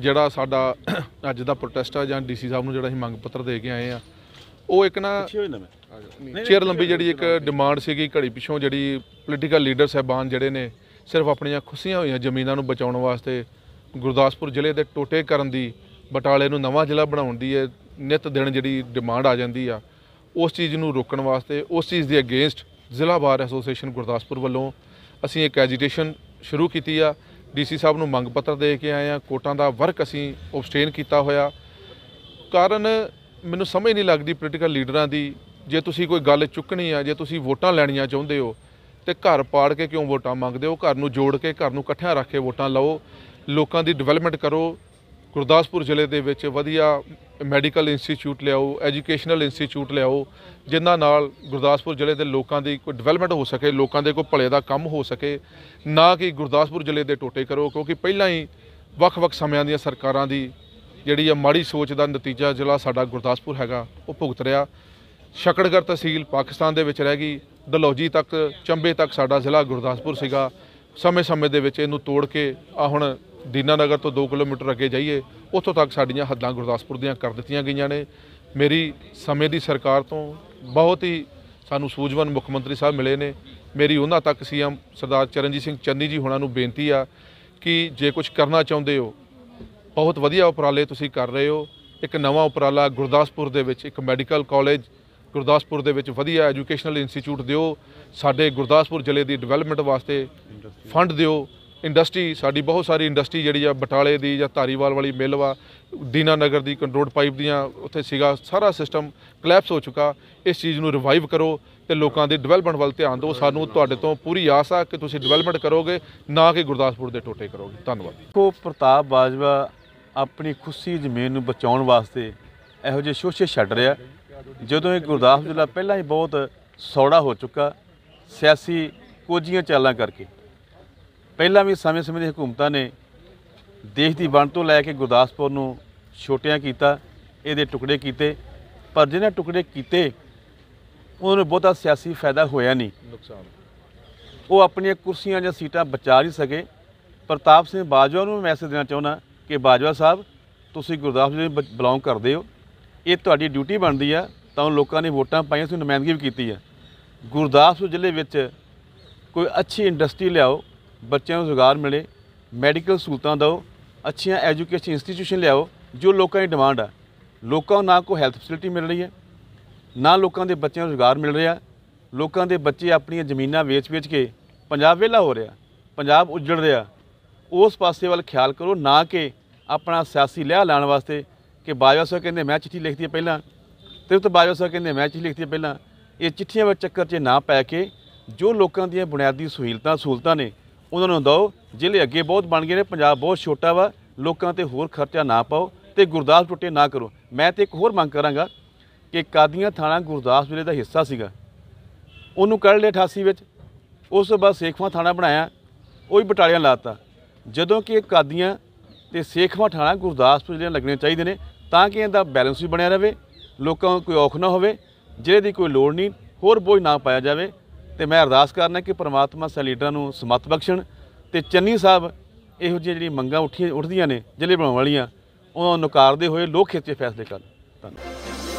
ਜਿਹੜਾ ਸਾਡਾ ਅੱਜ ਦਾ ਪ੍ਰੋਟੈਸਟ ਆ ਜਾਂ ਡੀਸੀ ਸਾਹਿਬ ਨੂੰ ਜਿਹੜਾ ਅਸੀਂ ਮੰਗ ਪੱਤਰ ਦੇ ਕੇ ਆਏ ਆ ਉਹ ਇੱਕ ਨਾ ਚੇਅਰ ਲੰਬੀ ਜਿਹੜੀ ਇੱਕ ਡਿਮਾਂਡ ਸੀਗੀ ਘੜੀ ਪਿਛੋਂ ਜਿਹੜੀ ਪੋਲੀਟੀਕਲ ਲੀਡਰ ਸਹਿਬਾਨ ਜਿਹੜੇ ਨੇ ਸਿਰਫ ਆਪਣੀਆਂ ਖੁਸ਼ੀਆਂ ਹੋਈਆਂ ਜ਼ਮੀਨਾਂ ਨੂੰ ਬਚਾਉਣ ਵਾਸਤੇ ਗੁਰਦਾਸਪੁਰ ਜ਼ਿਲ੍ਹੇ ਦੇ ਟੋਟੇ ਕਰਨ ਦੀ ਬਟਾਲੇ ਨੂੰ ਨਵਾਂ ਜ਼ਿਲ੍ਹਾ ਬਣਾਉਣ ਦੀ ਹੈ ਨਿਤ ਦਿਨ ਜਿਹੜੀ ਡਿਮਾਂਡ ਆ ਜਾਂਦੀ ਆ ਉਸ ਚੀਜ਼ ਨੂੰ ਰੋਕਣ ਵਾਸਤੇ ਉਸ ਚੀਜ਼ ਦੇ ਅਗੇਂਸਟ ਜ਼ਿਲ੍ਹਾ ਬਾਰ ਐਸੋਸੀਏਸ਼ਨ ਗੁਰਦਾਸਪੁਰ ਵੱਲੋਂ ਅਸੀਂ ਇੱਕ ਐਜੀਟੇਸ਼ਨ ਸ਼ੁਰੂ ਕੀਤੀ ਆ ਡੀਸੀ ਸਾਹਿਬ ਨੂੰ ਮੰਗ ਪੱਤਰ ਦੇ ਕੇ ਆਏ ਆ ਕੋਟਾਂ ਦਾ ਵਰਕ ਅਸੀਂ ਆਬਸਟੇਨ ਕੀਤਾ ਹੋਇਆ ਕਾਰਨ ਮੈਨੂੰ ਸਮਝ ਨਹੀਂ ਲੱਗਦੀ ਪੋਲੀਟੀਕਲ ਲੀਡਰਾਂ ਦੀ ਜੇ ਤੁਸੀਂ ਕੋਈ ਗੱਲ ਚੁੱਕਣੀ ਆ ਜੇ ਤੁਸੀਂ ਵੋਟਾਂ ਲੈਣੀਆਂ ਚਾਹੁੰਦੇ ਹੋ ਤੇ ਘਰ ਪਾੜ ਕੇ ਕਿਉਂ ਵੋਟਾਂ ਮੰਗਦੇ ਹੋ ਘਰ ਨੂੰ ਜੋੜ ਕੇ ਘਰ ਨੂੰ ਇਕੱਠਿਆਂ ਰੱਖ ਕੇ ਵੋਟਾਂ ਲਓ ਲੋਕਾਂ ਦੀ ਡਿਵੈਲਪਮੈਂਟ ਕਰੋ ਗੁਰਦਾਸਪੁਰ ਜ਼ਿਲ੍ਹੇ ਦੇ ਵਿੱਚ ਵਧੀਆ ਮੈਡੀਕਲ ਇੰਸਟੀਚਿਊਟ ਲਿਆਓ ਐਜੂਕੇਸ਼ਨਲ ਇੰਸਟੀਚਿਊਟ ਲਿਆਓ ਜਿਨ੍ਹਾਂ ਨਾਲ ਗੁਰਦਾਸਪੁਰ ਜ਼ਿਲ੍ਹੇ ਦੇ ਲੋਕਾਂ ਦੀ ਕੋਈ ਡਿਵੈਲਪਮੈਂਟ ਹੋ ਸਕੇ ਲੋਕਾਂ ਦੇ ਕੋਈ ਭਲੇ ਦਾ ਕੰਮ ਹੋ ਸਕੇ ਨਾ ਕਿ ਗੁਰਦਾਸਪੁਰ ਜ਼ਿਲ੍ਹੇ ਦੇ ਟੋਟੇ ਕਰੋ ਕਿਉਂਕਿ ਪਹਿਲਾਂ ਹੀ ਵੱਖ-ਵੱਖ ਸਮਿਆਂ ਦੀਆਂ ਸਰਕਾਰਾਂ ਦੀ ਜਿਹੜੀ ਆ ਮਾੜੀ ਸੋਚ ਦਾ ਨਤੀਜਾ ਜ਼ਿਲ੍ਹਾ ਸਾਡਾ ਗੁਰਦਾਸਪੁਰ ਹੈਗਾ ਉਹ ਭੁਗਤ ਰਿਹਾ ਸ਼ਕੜਗੜ ਤਹਿਸੀਲ ਪਾਕਿਸਤਾਨ ਦੇ ਵਿੱਚ ਰਹਿ ਗਈ ਦਲੌਜੀ ਤੱਕ ਚੰਬੇ ਤੱਕ ਸਾਡਾ ਜ਼ਿਲ੍ਹਾ ਗੁਰਦਾਸਪੁਰ ਸੀਗਾ ਸਮੇਂ-ਸਮੇਂ ਦੇ ਵਿੱਚ ਇਹਨੂੰ ਤੋੜ ਕੇ ਆ ਹੁਣ ਦੀਨਾਨਗਰ ਤੋਂ 2 ਕਿਲੋਮੀਟਰ ਅੱਗੇ ਜਾਈਏ ਉੱਥੋਂ ਤੱਕ ਸਾਡੀਆਂ ਹੱਦਾਂ ਗੁਰਦਾਸਪੁਰ ਦੀਆਂ ਕਰ ਦਿੱਤੀਆਂ ਗਈਆਂ ਨੇ ਮੇਰੀ ਸਮੇਂ ਦੀ ਸਰਕਾਰ ਤੋਂ ਬਹੁਤ ਹੀ ਸਾਨੂੰ ਸੂਝਵਾਨ ਮੁੱਖ ਮੰਤਰੀ ਸਾਹਿਬ ਮਿਲੇ ਨੇ ਮੇਰੀ ਉਹਨਾਂ ਤੱਕ ਸੀਐਮ ਸਰਦਾਰ ਚਰਨਜੀਤ ਸਿੰਘ ਚੰਨੀ ਜੀ ਹੁਣਾਂ ਨੂੰ ਬੇਨਤੀ ਆ ਕਿ ਜੇ ਕੁਝ ਕਰਨਾ ਚਾਹੁੰਦੇ ਹੋ ਬਹੁਤ ਵਧੀਆ ਉਪਰਾਲੇ ਤੁਸੀਂ ਕਰ ਰਹੇ ਹੋ ਇੱਕ ਨਵਾਂ ਉਪਰਾਲਾ ਗੁਰਦਾਸਪੁਰ ਦੇ ਵਿੱਚ ਇੱਕ ਮੈਡੀਕਲ ਕਾਲਜ ਗੁਰਦਾਸਪੁਰ ਦੇ ਵਿੱਚ ਵਧੀਆ ਐਜੂਕੇਸ਼ਨਲ ਇੰਸਟੀਚਿਊਟ ਦਿਓ ਸਾਡੇ ਗੁਰਦਾਸਪੁਰ ਜ਼ਿਲ੍ਹੇ ਦੀ ਡਿਵੈਲਪਮੈਂਟ ਵਾਸਤੇ ਫੰਡ ਦਿਓ ਇੰਡਸਟਰੀ ਸਾਡੀ ਬਹੁਤ ਸਾਰੀ ਇੰਡਸਟਰੀ ਜਿਹੜੀ ਆ ਬਟਾਲੇ ਦੀ ਜਾਂ ਧਾਰੀਵਾਲ ਵਾਲੀ ਮਿਲ ਵਾ ਨਗਰ ਦੀ ਕੰਟਰੋਲ ਪਾਈਪ ਦੀਆਂ ਉੱਥੇ ਸੀਗਾ ਸਾਰਾ ਸਿਸਟਮ ਕਲੈਪਸ ਹੋ ਚੁੱਕਾ ਇਸ ਚੀਜ਼ ਨੂੰ ਰਿਵਾਈਵ ਕਰੋ ਤੇ ਲੋਕਾਂ ਦੇ ਡਿਵੈਲਪਮੈਂਟ ਵੱਲ ਧਿਆਨ ਦਿਓ ਸਾਨੂੰ ਤੁਹਾਡੇ ਤੋਂ ਪੂਰੀ ਆਸ ਆ ਕਿ ਤੁਸੀਂ ਡਿਵੈਲਪਮੈਂਟ ਕਰੋਗੇ ਨਾ ਕਿ ਗੁਰਦਾਸਪੁਰ ਦੇ ਟੋਟੇ ਕਰੋਗੇ ਧੰਨਵਾਦ ਕੋ ਪ੍ਰਤਾਪ ਬਾਜਵਾ ਆਪਣੀ ਖੁਸ਼ੀ ਜ਼ਮੀਨ ਨੂੰ ਬਚਾਉਣ ਵਾਸਤੇ ਇਹੋ ਜਿਹੇ ਸ਼ੋਸ਼ੇ ਛੱਡ ਰਿਹਾ ਜਦੋਂ ਇਹ ਗੁਰਦਾਸਪੁਰ ਜ਼ਿਲ੍ਹਾ ਪਹਿਲਾਂ ਹੀ ਬਹੁਤ ਸੌੜਾ ਹੋ ਚੁੱਕਾ ਸਿਆਸੀ ਕੋਝੀਆਂ ਚਾਲਾਂ ਕਰਕੇ ਪਹਿਲਾਂ ਵੀ ਸਮੇਂ-ਸਮੇਂ ਦੀ ਹਕੂਮਤਾਂ ਨੇ ਦੇਸ਼ ਦੀ ਵੰਡ ਤੋਂ ਲੈ ਕੇ ਗੁਰਦਾਸਪੁਰ ਨੂੰ ਛੋਟਿਆਂ ਕੀਤਾ ਇਹਦੇ ਟੁਕੜੇ ਕੀਤੇ ਪਰ ਜਿਹਨਾਂ ਟੁਕੜੇ ਕੀਤੇ ਉਹਨਾਂ ਨੂੰ ਬਹੁਤਾ ਸਿਆਸੀ ਫਾਇਦਾ ਹੋਇਆ ਨਹੀਂ ਨੁਕਸਾਨ ਉਹ ਆਪਣੀਆਂ ਕੁਰਸੀਆਂ ਜਾਂ ਸੀਟਾਂ ਬਚਾ ਨਹੀਂ ਸਕੇ ਪ੍ਰਤਾਪ ਸਿੰਘ ਬਾਜਵਾ ਨੂੰ ਮੈਸੇਜ ਦੇਣਾ ਚਾਹੁੰਦਾ ਕਿ ਬਾਜਵਾ ਸਾਹਿਬ ਤੁਸੀਂ ਗੁਰਦਾਸਪੁਰ ਦੇ ਬਿਲੋਂਗ ਕਰਦੇ ਹੋ ਇਹ ਤੁਹਾਡੀ ਡਿਊਟੀ ਬਣਦੀ ਆ ਤਾਂ ਲੋਕਾਂ ਨੇ ਵੋਟਾਂ ਪਾਈਆਂ ਤੁਸੀਂ ਨੁਮਾਇੰਦਗੀ ਵੀ ਕੀਤੀ ਆ ਗੁਰਦਾਸਪੁਰ ਜ਼ਿਲ੍ਹੇ ਵਿੱਚ ਕੋਈ ਅੱਛੀ ਇੰਡਸਟਰੀ ਲਿਆਓ ਬੱਚਿਆਂ ਨੂੰ ਰੁਜ਼ਗਾਰ ਮਿਲੇ ਮੈਡੀਕਲ ਸਹੂਲਤਾਂ ਦਿਓ ਅੱਛੀਆਂ ਐਜੂਕੇਸ਼ਨ ਇੰਸਟੀਟਿਊਸ਼ਨ ਲਿਆਓ ਜੋ ਲੋਕਾਂ ਦੀ ਡਿਮਾਂਡ ਆ ਲੋਕਾਂ ਨੂੰ ਨਾ ਕੋ ਹੈਲਥ ਫੈਸਿਲਿਟੀ ਮਿਲ ਰਹੀ ਹੈ ਨਾ ਲੋਕਾਂ ਦੇ ਬੱਚਿਆਂ ਨੂੰ ਰੁਜ਼ਗਾਰ ਮਿਲ ਰਿਹਾ ਲੋਕਾਂ ਦੇ ਬੱਚੇ ਆਪਣੀਆਂ ਜ਼ਮੀਨਾਂ ਵੇਚ-ਵੇਚ ਕੇ ਪੰਜਾਬ ਵਿਹਲਾ ਹੋ ਰਿਹਾ ਪੰਜਾਬ ਉਜੜ ਰਿਹਾ ਉਸ ਪਾਸੇ ਵੱਲ ਖਿਆਲ ਕਰੋ ਨਾ ਕਿ ਆਪਣਾ ਸਿਆਸੀ ਲਿਆ ਲਾਣ ਵਾਸਤੇ ਕਿ ਬਾਜਵਾ ਸਾਹਿਬ ਕਹਿੰਦੇ ਮੈਂ ਚਿੱਠੀ ਲਿਖਦੀ ਪਹਿਲਾਂ ਤੇ ਉਹ ਤੋਂ ਬਾਜਵਾ ਸਾਹਿਬ ਕਹਿੰਦੇ ਮੈਂ ਚਿੱਠੀ ਲਿਖਦੀ ਪਹਿਲਾਂ ਇਹ ਚਿੱਠੀਆਂ ਵਿੱਚ ਚੱਕਰ 'ਚ ਨਾ ਪੈ ਕੇ ਜੋ ਲੋਕਾਂ ਦੀਆਂ ਬੁਨਿਆਦੀ ਸਹੂਲਤਾਂ ਸਹੂਲਤਾਂ ਨੇ ਉਹਨਾਂ ਨੂੰ ਦੋ ਜ਼ਿਲ੍ਹੇ ਅੱਗੇ ਬਹੁਤ ਬਣ ਗਏ ਨੇ ਪੰਜਾਬ ਬਹੁਤ ਛੋਟਾ ਵਾ ਲੋਕਾਂ ਤੇ ਹੋਰ ਖਰਚਾ ਨਾ ਪਾਓ ਤੇ ਗੁਰਦਾਸ ਟੁੱਟੇ ਨਾ ਕਰੋ ਮੈਂ ਤੇ ਇੱਕ ਹੋਰ ਮੰਗ ਕਰਾਂਗਾ ਕਿ ਕਾਦੀਆਂ ਥਾਣਾ ਗੁਰਦਾਸ ਜ਼ਿਲ੍ਹੇ ਦਾ ਹਿੱਸਾ ਸੀਗਾ ਉਹਨੂੰ ਕੱਢ ਲਿਆ 88 ਵਿੱਚ ਉਸ ਤੋਂ ਬਾਅਦ ਸੇਖਵਾ ਥਾਣਾ ਬਣਾਇਆ ਉਹ ਵੀ ਬਟਾਲੀਆਂ ਲਾਤਾ ਜਦੋਂ ਕਿ ਕਾਦੀਆਂ ਤੇ ਸੇਖਵਾ ਥਾਣਾ ਗੁਰਦਾਸਪੁਰ ਜ਼ਿਲ੍ਹੇ ਲੱਗਣੇ ਚਾਹੀਦੇ ਨੇ ਤਾਂ ਕਿ ਇਹਦਾ ਬੈਲੈਂਸ ਵੀ ਬਣਿਆ ਰਹੇ ਲੋਕਾਂ ਨੂੰ ਕੋਈ ਔਖ ਨਾ ਹੋਵੇ ਜਿਹੜੇ ਦੀ ਕੋਈ ਲੋੜ ਨਹੀਂ ਹੋਰ ਬੋਝ ਨਾ ਪਾਇਆ ਜਾਵੇ ਤੇ ਮੈਂ ਅਰਦਾਸ ਕਰਨਾ ਕਿ ਪ੍ਰਮਾਤਮਾ ਸਾਡੇ ਲੀਡਰਾਂ ਨੂੰ ਸਮਤ ਬਖਸ਼ਣ ਤੇ ਚੰਨੀ ਸਾਹਿਬ ਇਹੋ ਜਿਹੀ ਜਿਹੜੀ ਮੰਗਾਂ ਉੱਠੀਆਂ ਉੱਠਦੀਆਂ ਨੇ ਜ਼ਿਲ੍ਹੇ ਬਣਾਉਣ ਵਾਲੀਆਂ ਉਹਨਾਂ ਨੂੰ ਨਕਾਰਦੇ ਹੋਏ ਲੋਕ ਖੇਤੇ ਫੈਸਲੇ ਕਰਨ ਧੰਨਵਾਦ